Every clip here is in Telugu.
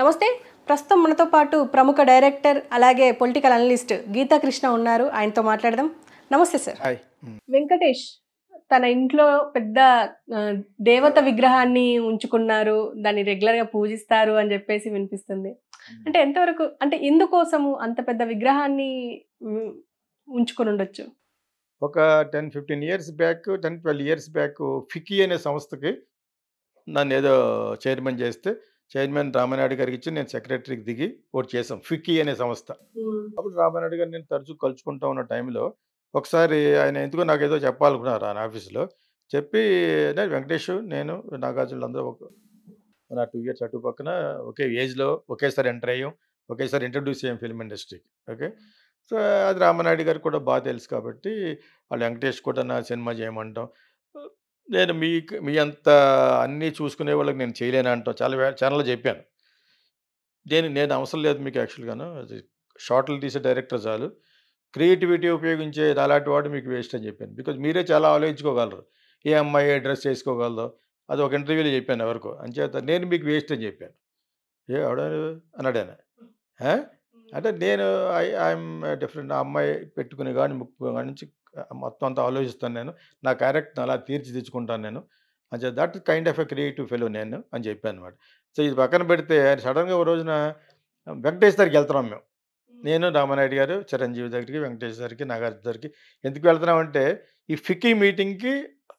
నమస్తే ప్రస్తుతం మనతో పాటు ప్రముఖ డైరెక్టర్ అలాగే పొలిటికల్ అనలిస్ట్ గీతా కృష్ణ ఉన్నారు ఆయనతో మాట్లాడదాం నమస్తే సార్ వెంకటేష్ తన ఇంట్లో పెద్ద దేవత విగ్రహాన్ని ఉంచుకున్నారు దాన్ని రెగ్యులర్గా పూజిస్తారు అని చెప్పేసి వినిపిస్తుంది అంటే ఎంతవరకు అంటే ఎందుకోసము అంత పెద్ద విగ్రహాన్ని ఉంచుకుని ఉండొచ్చు ఒక ten fifteen years back ten twelve years back FICCI అనే సంస్థకి నన్ను ఏదో చైర్మన్ చేస్తే చైర్మన్ రామనాయుడు గారికి ఇచ్చి నేను సెక్రటరీకి దిగి ఒకటి చేసాం ఫిక్కీ అనే సంస్థ అప్పుడు రామనాయుడు గారు నేను తరచూ కలుసుకుంటా ఉన్న టైంలో ఒకసారి ఆయన ఎందుకో నాకు ఏదో చెప్పాలనుకున్నారు ఆయన ఆఫీస్లో చెప్పి నేను వెంకటేష్ నేను నాగార్జునులు అందరూ ఒక నా టూ ఇయర్స్ అటు పక్కన ఒకే ఏజ్లో ఒకేసారి ఎంటర్ అయ్యాం ఒకేసారి ఇంట్రడ్యూస్ అయ్యాం ఫిల్మ్ ఇండస్ట్రీకి ఓకే సో అది రామనాయుడు గారికి కూడా బాగా తెలుసు కాబట్టి వాళ్ళు వెంకటేష్ కూడా నా సినిమా చేయమంటాం నేను మీకు మీ అంత అన్నీ చూసుకునే వాళ్ళకి నేను చేయలేను అంటూ చాలా ఛానల్ చెప్పాను నేను నేను అవసరం లేదు మీకు యాక్చువల్గాను అది షార్ట్లు తీసే డైరెక్టర్ చాలు క్రియేటివిటీ ఉపయోగించే అలాంటి వాడు మీకు వేస్ట్ అని చెప్పాను బికాజ్ మీరే చాలా ఆలోచించుకోగలరు ఏ అమ్మాయి ఏ డ్రెస్ చేసుకోగలదో అది ఒక ఇంటర్వ్యూలో చెప్పాను ఎవరికో అంచేత నేను మీకు వేస్ట్ అని చెప్పాను ఏ ఆవిడ అన్నాడు అంటే నేను ఐ ఐఎమ్ డిఫరెంట్ అమ్మాయి పెట్టుకునే కానీ ముక్కు కానీ మొత్తం అంతా ఆలోచిస్తాను నేను నా క్యారెక్టర్ని అలా తీర్చిదిచ్చుకుంటాను నేను అని that kind of a creative fellow నేను అని చెప్పాను అనమాట సో ఇది పక్కన పెడితే సడన్గా ఒక రోజున వెంకటేష్ దగ్గరికి వెళ్తున్నాం మేము నేను రామనాయుడు గారు చిరంజీవి దగ్గరికి వెంకటేష్ గారికి నాగార్జున దగ్గరికి ఎందుకు వెళ్తున్నామంటే ఈ ఫిక్కీ మీటింగ్కి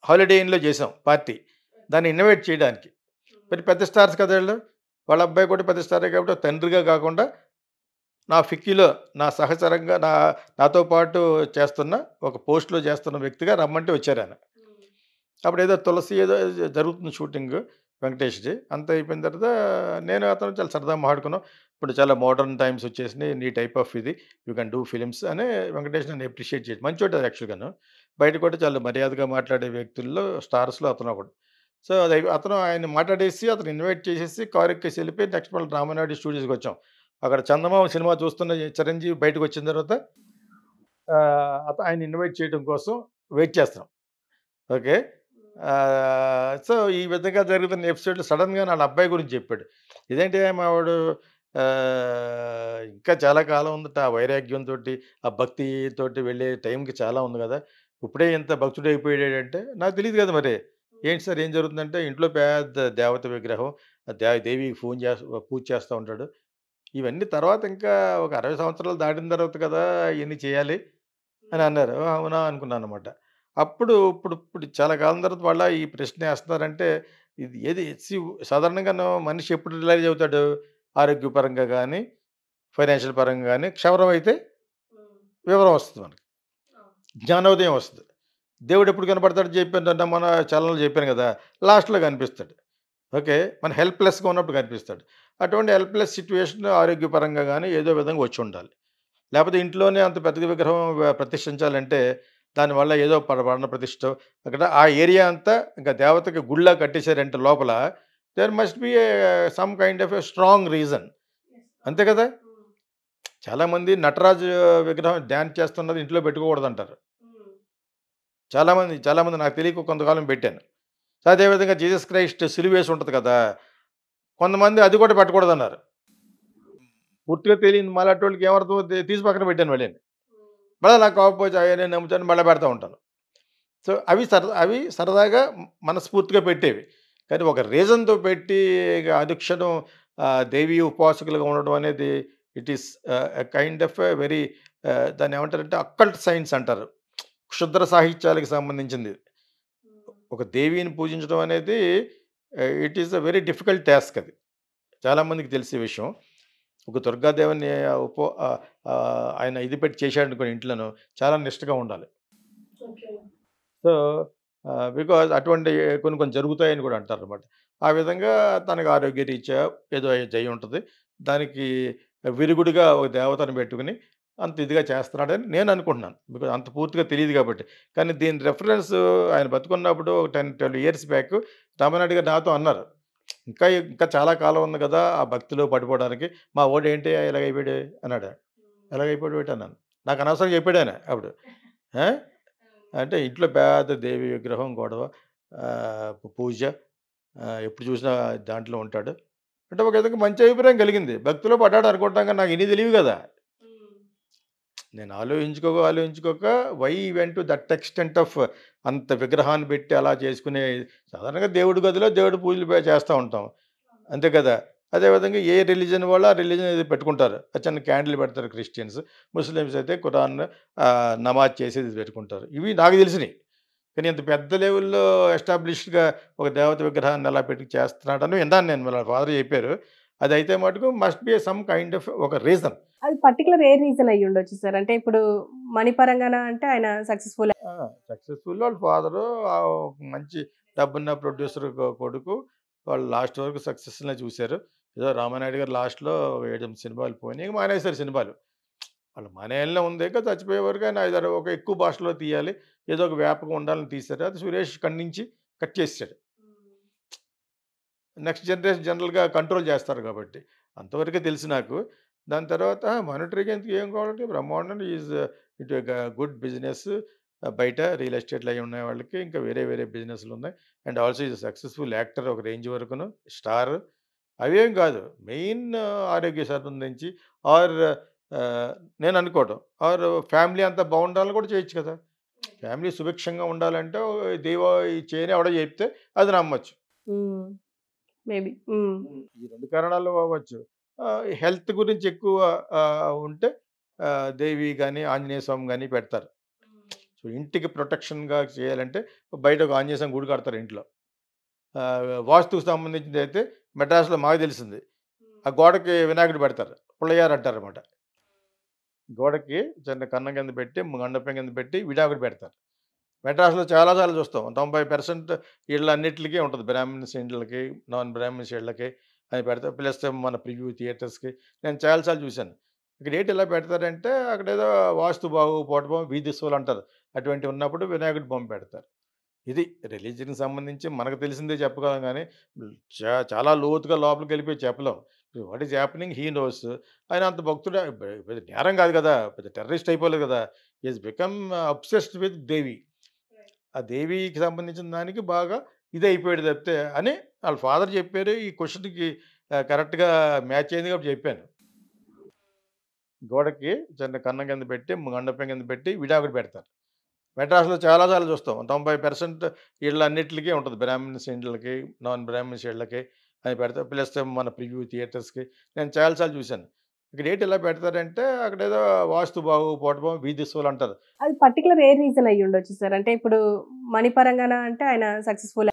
హాలిడే ఇన్లో చేసాం పార్టీ దాన్ని ఇన్వైట్ చేయడానికి మరి పెద్ద స్టార్స్ కదా వాళ్ళు వాళ్ళ అబ్బాయి కూడా పెద్ద స్టారే కాబట్టి తండ్రిగా కాకుండా నా ఫిక్కీలో నా సహచరంగా నా నాతో పాటు చేస్తున్న ఒక పోస్ట్లో చేస్తున్న వ్యక్తిగా రమ్మంటే వచ్చారు ఆయన అప్పుడు ఏదో తులసి ఏదో జరుగుతుంది షూటింగ్ వెంకటేష్ది అంత అయిపోయిన తర్వాత నేను అతను చాలా సరదాగా మాట్లాడుకున్నాం ఇప్పుడు చాలా మోడర్న్ టైమ్స్ వచ్చేసినాయి నీ టైప్ ఆఫ్ ఇది యూ కెన్ డూ ఫిలిమ్స్ అని వెంకటేష్ నన్ను అప్రిషియేట్ చేసి ఉంటుంది యాక్చువల్గాను బయట కూడా చాలా మర్యాదగా మాట్లాడే వ్యక్తుల్లో స్టార్స్లో అతను ఒకడు సో అది అతను ఆయన మాట్లాడేసి అతను ఇన్వైట్ చేసేసి కారు ఎక్కేసి వెళ్ళిపోయి నెక్స్ట్ మళ్ళీ రామనాయుడు స్టూడియోస్కి వచ్చాం అక్కడ చందమామ సినిమా చూస్తున్న చిరంజీవి బయటకు వచ్చిన తర్వాత అత ఆయన ఇన్వైట్ చేయడం కోసం వెయిట్ చేస్తున్నాం ఓకే సో ఈ విధంగా జరుగుతున్న ఎపిసోడ్లో సడన్గా నా అబ్బాయి గురించి చెప్పాడు ఇదేంటి మావాడు ఇంకా చాలా కాలం ఉందట ఆ వైరాగ్యంతో ఆ భక్తితో వెళ్ళే టైంకి చాలా ఉంది కదా ఇప్పుడే ఇంత భక్తుడు అయిపోయాడంటే నాకు తెలియదు కదా మరి ఏంటి సార్ ఏం జరుగుతుందంటే ఇంట్లో పెద్ద దేవత విగ్రహం దేవి దేవికి ఫోన్ చేస్తా పూజ చేస్తూ ఉంటాడు ఇవన్నీ తర్వాత ఇంకా ఒక అరవై సంవత్సరాలు దాటిన తర్వాత కదా ఇవన్నీ చేయాలి అని అన్నారు అవునా అనుకున్నాను అనమాట అప్పుడు ఇప్పుడు ఇప్పుడు చాలా కాలం తర్వాత వాళ్ళ ఈ ప్రశ్న వేస్తున్నారంటే ఇది ఏది సాధారణంగా మనిషి ఎప్పుడు రిలైజ్ అవుతాడు ఆరోగ్యపరంగా కానీ ఫైనాన్షియల్ పరంగా కానీ క్షవరం అయితే వివరం వస్తుంది మనకి జ్ఞానోదయం వస్తుంది దేవుడు ఎప్పుడు కనపడతాడు చెప్పాను అంటే మన ఛానల్లో చెప్పాను కదా లాస్ట్లో కనిపిస్తాడు ఓకే మన హెల్ప్లెస్గా ఉన్నప్పుడు కనిపిస్తాడు అటువంటి హెల్ప్లెస్ సిచ్యువేషన్ ఆరోగ్యపరంగా కానీ ఏదో విధంగా వచ్చి ఉండాలి లేకపోతే ఇంట్లోనే అంత పెద్ద విగ్రహం ప్రతిష్ఠించాలంటే దానివల్ల ఏదో పరణ ప్రతిష్ట అక్కడ ఆ ఏరియా అంతా ఇంకా దేవతకి గుళ్ళ కట్టేశారంటే లోపల there must be some kind of a strong reason అంతే కదా hmm. చాలామంది నటరాజు విగ్రహం డ్యాన్స్ చేస్తున్నది ఇంట్లో అంటారు hmm. చాలామంది చాలామంది నాకు తెలియక కొంతకాలం పెట్టాను అదేవిధంగా జీసస్ క్రైస్ట్ సిలివేసి ఉంటుంది కదా కొంతమంది అది కూడా పెట్టకూడదు అన్నారు పూర్తిగా తెలియదు మళ్ళీ ఏమర్థం తీసి పక్కన పెట్టాను వెళ్ళాను మళ్ళీ నాకు కాకపోతే నేను నమ్ముతాను మళ్ళీ పెడతా ఉంటాను సో అవి సరదా అవి సరదాగా మనస్ఫూర్తిగా పెట్టేవి కానీ ఒక రీజన్తో పెట్టి అధిక్షణం దేవి ఉపాసకులుగా ఉండడం అనేది it is kind of very దాన్ని ఏమంటారంటే అక్కల్ట్ సైన్స్ అంటారు క్షుద్ర సాహిత్యాలకు సంబంధించింది ఒక దేవిని పూజించడం అనేది it is a very difficult task అది చాలామందికి తెలిసే విషయం ఒక దుర్గాదేవిని ఉపో ఆయన ఇది పెట్టి చేశాడు కొన్ని ఇంట్లోనూ చాలా నిష్టగా ఉండాలి సో బికాజ్ అటువంటి కొన్ని కొన్ని జరుగుతాయని కూడా అంటారు అనమాట ఆ విధంగా తనకు ఆరోగ్య రీత్యా ఏదో జయ ఉంటుంది దానికి విరుగుడిగా ఒక దేవతను పెట్టుకుని అంత ఇదిగా చేస్తున్నాడని నేను అనుకుంటున్నాను బికాజ్ అంత పూర్తిగా తెలియదు కాబట్టి కానీ దీని రెఫరెన్స్ ఆయన బతుకున్నప్పుడు ఒక ten twelve years back Ramanaidu garu నాతో అన్నారు ఇంకా ఇంకా చాలా కాలం ఉంది కదా ఆ భక్తిలో పడిపోవడానికి మా ఓడి ఏంటి ఎలాగైపోయాడు అన్నాడు ఎలాగైపోయాడు పెట్టి అన్నాను నాకు అనవసరం చెప్పాడు ఆయన అప్పుడు అంటే ఇంట్లో పేద దేవి విగ్రహం గొడవ పూజ ఎప్పుడు చూసినా దాంట్లో ఉంటాడు అంటే ఒక విధంగా మంచి అభిప్రాయం కలిగింది భక్తిలో పడ్డాడు అనుకుంటాం కానీ నాకు ఇన్ని తెలియదు కదా నేను ఆలోచించుకోక ఆలోచించుకోక why event that extent of అంత విగ్రహాన్ని పెట్టి అలా చేసుకునే సాధారణంగా దేవుడి గదిలో దేవుడి పూజలు చేస్తూ ఉంటాం అంతే కదా అదేవిధంగా ఏ రిలీజన్ వాళ్ళు ఆ రిలీజన్ ఇది పెట్టుకుంటారు చిన్న క్యాండిల్ పెడతారు క్రిస్టియన్స్ ముస్లిమ్స్ అయితే కురాన్ నమాజ్ చేసేది పెట్టుకుంటారు ఇవి నాకు తెలిసినవి కానీ ఇంత పెద్ద లెవెల్లో ఎస్టాబ్లిష్డ్గా ఒక దేవత విగ్రహాన్ని ఎలా పెట్టి చేస్తున్నాడని విన్నాను నేను మళ్ళీ ఫాదర్ చెప్పారు అది అయితే మటుకు must be some kind of ఒక రీజన్ అది పర్టికులర్ ఏ రీజన్ అయ్యి ఉండొచ్చు సార్ అంటే ఇప్పుడు మనీ పరంగానా అంటే ఆయన సక్సెస్ఫుల్ సక్సెస్ఫుల్ వాళ్ళ ఫాదరు మంచి డబ్బున్న ప్రొడ్యూసర్ కొడుకు వాళ్ళు లాస్ట్ వరకు లా చూశారు ఏదో రామానాయుడు గారు లాస్ట్లో ఏడు సినిమాలు పోయినాయి మానేశారు సినిమాలు వాళ్ళు మానేయాలనే ఉంది ఇంకా చచ్చిపోయే వరకు ఆయన ఏదో ఒక ఎక్కువ భాషలో తీయాలి ఏదో ఒక వ్యాపకం ఉండాలని తీశారు అది సురేష్ ఖండించి కట్ చేశాడు నెక్స్ట్ జనరేషన్ జనరల్గా కంట్రోల్ చేస్తారు కాబట్టి అంతవరకే తెలుసు నాకు దాని తర్వాత మానిటరీకి ఎందుకు ఏం కావాలంటే Brahmanandam is it good business బయట రియల్ ఎస్టేట్లు అవి ఉన్నాయి వాళ్ళకి ఇంకా వేరే వేరే బిజినెస్లు ఉన్నాయి and also is successful actor ఒక రేంజ్ వరకును స్టార్ అవేం కాదు మెయిన్ ఆరోగ్య సంబంధించి ఆర్ నేను అనుకోవటం ఆర్ ఫ్యామిలీ అంతా బాగుండాలని కూడా చేయొచ్చు కదా ఫ్యామిలీ సుభిక్షంగా ఉండాలంటే దేవా ఈ చేయని ఎవడో చెప్తే అది నమ్మచ్చు మేబీ ఈ రెండు కారణాలు అవ్వచ్చు హెల్త్ గురించి ఎక్కువ ఉంటే దేవి కానీ ఆంజనేయ స్వామి కానీ పెడతారు సో ఇంటికి ప్రొటెక్షన్గా చేయాలంటే బయట ఒక ఆంజనేయ స్వామి గుడి కడతారు ఇంట్లో వాస్తుకు సంబంధించింది అయితే మెడ్రాస్లో మాకు తెలిసింది ఆ గోడకి వినాయకుడు పెడతారు పుల్లయ్యారు అంటారు అనమాట గోడకి చిన్న కన్నం కింద పెట్టి గండపం కింద పెట్టి వినాయకుడు పెడతారు మెడ్రాస్లో చాలా చాలా చూస్తాం తొంభై పర్సెంట్ వీళ్ళన్నిటికీ ఉంటుంది బ్రాహ్మిన్స్ ఇండ్లకి నాన్ బ్రాహ్మిన్స్ ఇళ్ళకి అని పెడతా ప్లస్ మన ప్రివ్యూ థియేటర్స్కి నేను చాలాసార్లు చూశాను ఇక్కడ ఏంటి ఇలా పెడతారంటే అక్కడ ఏదో వాస్తు బాగు వీధి వీధిస్తువులు అంటారు అటువంటి ఉన్నప్పుడు వినాయకుడి బొమ్మ పెడతారు ఇది రిలీజన్కి సంబంధించి మనకు తెలిసిందే చెప్పగలం కానీ చా చాలా లోతుగా లోపలికి వెళ్ళిపోయి చెప్పలేం what is happening he knows ఆయన అంత భక్తుడు నేరం కాదు కదా పెద్ద టెర్రరిస్ట్ అయిపోలేదు కదా ఈజ్ బికమ్ అప్సెస్డ్ విత్ దేవి ఆ దేవికి సంబంధించిన దానికి బాగా ఇది అయిపోయాడు తప్పితే అని వాళ్ళ ఫాదర్ చెప్పారు ఈ క్వశ్చన్కి కరెక్ట్గా మ్యాచ్ అయింది కాబట్టి చెప్పాను గోడకి చిన్న కన్నం కింద పెట్టి గండపం కింద పెట్టి విడాకుడు పెడతారు మెడ్రాస్లో చాలాసార్లు చూస్తాం తొంభై పర్సెంట్ ఇళ్ళ అన్నిటికీ ఉంటుంది బ్రాహ్మిన్స్ ఇండ్లకి నాన్ బ్రాహ్మిన్స్ ఇళ్ళకి అని పెడతారు ప్లస్ మన ప్రివ్యూ థియేటర్స్కి నేను చాలాసార్లు చూశాను ఇక్కడ డేట్ ఎలా పెడతారంటే అక్కడ ఏదో వాస్తు బాగు వీధి వీధిస్తువులు అంటారు అది పర్టికులర్ ఏ రీజన్ అయ్యి ఉండొచ్చు సార్ అంటే ఇప్పుడు మనీ పరంగాన అంటే ఆయన సక్సెస్ఫుల్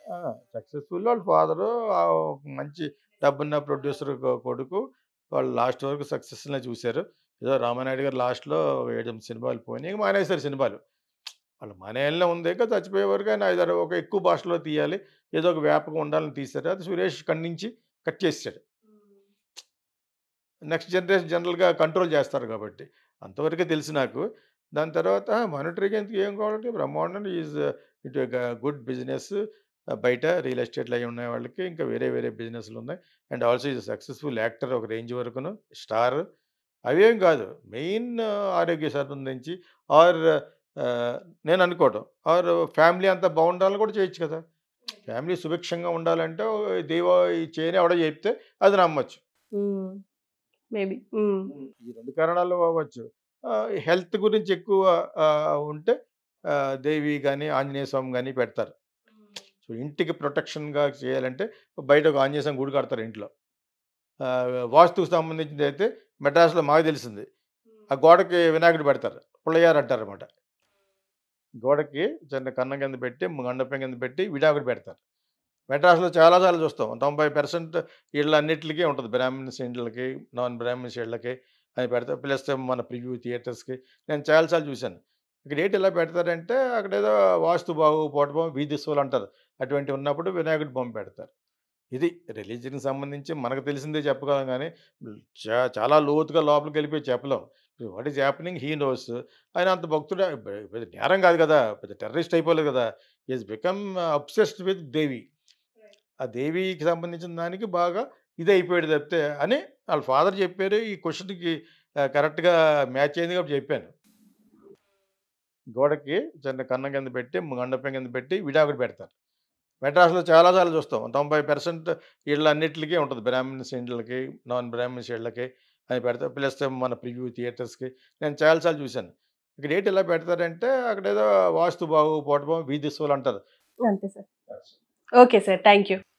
సక్సెస్ఫుల్ వాళ్ళ ఫాదరు మంచి డబ్బున్న ప్రొడ్యూసర్ కొడుకు వాళ్ళు లాస్ట్ వరకు సక్సెస్ చూశారు ఏదో రామానాయుడు గారు లాస్ట్లో ఏడు సినిమాలు పోయినాయి మానేశారు సినిమాలు వాళ్ళు మానేయాలనే ఉంది ఇంకా చచ్చిపోయే వరకు ఆయన ఐదారు ఒక ఎక్కువ భాషలో తీయాలి ఏదో ఒక వ్యాపకం ఉండాలని తీశారు అది సురేష్ ఖండించి కట్ చేశాడు నెక్స్ట్ జనరేషన్ జనరల్గా కంట్రోల్ చేస్తారు కాబట్టి అంతవరకే తెలిసి నాకు దాని తర్వాత మానిటరీకి ఎందుకు ఏం కావాలంటే Brahmanandam is it good business బయట రియల్ ఎస్టేట్లు అవి ఉన్నాయి వాళ్ళకి ఇంకా వేరే వేరే బిజినెస్లు ఉన్నాయి and also is successful actor ఒక రేంజ్ వరకును స్టార్ అవేం కాదు మెయిన్ ఆరోగ్య సంబంధించి ఆర్ నేను అనుకోవటం ఆర్ ఫ్యామిలీ అంతా బాగుండాలని కూడా చేయొచ్చు కదా ఫ్యామిలీ సుభిక్షంగా ఉండాలంటే దేవా చేయని ఎవడో చెప్తే అది నమ్మచ్చు మేబీ ఈ రెండు కారణాలు అవ్వచ్చు హెల్త్ గురించి ఎక్కువ ఉంటే దేవి కానీ ఆంజనేయ స్వామి కానీ పెడతారు సో ఇంటికి ప్రొటెక్షన్గా చేయాలంటే బయట ఒక ఆంజనేయ స్వామి గుడి కడతారు ఇంట్లో వాస్తుకు సంబంధించింది అయితే మెడ్రాస్లో మాకు తెలిసింది ఆ గోడకి వినాయకుడు పెడతారు పుల్లయ్యారు అంటారు అనమాట గోడకి చిన్న కన్నం కింద పెట్టి గండపం కింద పెట్టి వినాయకుడు పెడతారు మెడ్రాస్లో చాలా చాలా చూస్తాం తొంభై పర్సెంట్ అన్నింటికి ఉంటుంది బ్రాహ్మిన్స్ ఇండ్లకి నాన్ బ్రాహ్మిన్స్ ఇళ్ళకి అని పెడతారు ప్లస్ మన ప్రివ్యూ థియేటర్స్కి నేను చాలాసార్లు చూశాను ఇక్కడ ఏంటి ఇలా పెడతారంటే అక్కడ ఏదో వాస్తు బావు పోటబావు వీధిశువులు అంటారు అటువంటి ఉన్నప్పుడు వినాయకుడి బొమ్మ పెడతారు ఇది రిలీజన్కి సంబంధించి మనకు తెలిసిందే చెప్పగలం కానీ చాలా లోతుగా లోపలికి వెళ్ళిపోయి చెప్పలేం what is happening he knows ఆయన అంత భక్తుడు నేరం కాదు కదా పెద్ద టెర్రరిస్ట్ అయిపోలేదు కదా ఈజ్ బికమ్ అబ్సెస్డ్ విత్ దేవి ఆ దేవికి సంబంధించిన దానికి బాగా ఇది అయిపోయాడు తప్పితే అని వాళ్ళ ఫాదర్ చెప్పారు ఈ క్వశ్చన్కి కరెక్ట్గా మ్యాచ్ అయింది కాబట్టి చెప్పాను గోడకి చిన్న కన్నం కింద పెట్టి గండపం కింద పెట్టి విడాకుడు పెడతారు మెడ్రాస్లో చాలాసార్లు చూస్తాం తొంభై పర్సెంట్ వీళ్ళ అన్నింటికి ఉంటుంది బ్రాహ్మిన్స్ ఇండ్లకి నాన్ బ్రాహ్మిన్స్ ఇళ్ళకి అని పెడతా ప్లస్ మన ప్రివ్యూ థియేటర్స్కి నేను చాలాసార్లు చూశాను ఇక్కడ ఏంటి ఎలా పెడతారంటే అక్కడ ఏదో వాస్తు బాగు పోటబాగు వీధిస్తువులు అంటారు అంతే sir Okay, sir. Thank you.